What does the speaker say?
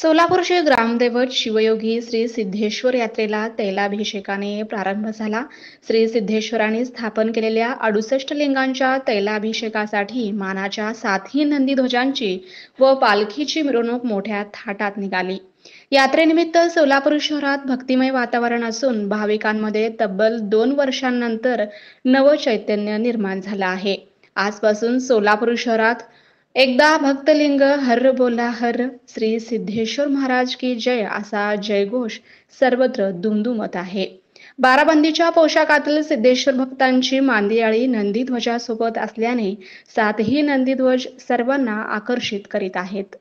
सोलापूरचे ग्रामदैवत शिवयोगी श्री सिद्धेश्वर यात्रेला तैलाभिषेकाने प्रारंभ झाला श्री सिद्धेश्वरांनी स्थापन केलेल्या अडुसष्ट लिंगांच्या तैलाभिषेकासाठी मानाच्या सातही ध्वजांची व पालखीची मिरवणूक मोठ्या थाटात निघाली यात्रेनिमित्त सोलापूर शहरात भक्तिमय वातावरण असून भाविकांमध्ये तब्बल दोन वर्षांनंतर चैतन्य निर्माण झालं आहे आजपासून सोलापूर शहरात एकदा भक्तलिंग हर बोला हर श्री सिद्धेश्वर महाराज की जय असा जयघोष सर्वत्र दुमदुमत आहे बाराबंदीच्या पोशाखातील सिद्धेश्वर भक्तांची मांदियाळी नंदीध्वजासोबत असल्याने सातही नंदीध्वज सर्वांना आकर्षित करीत आहेत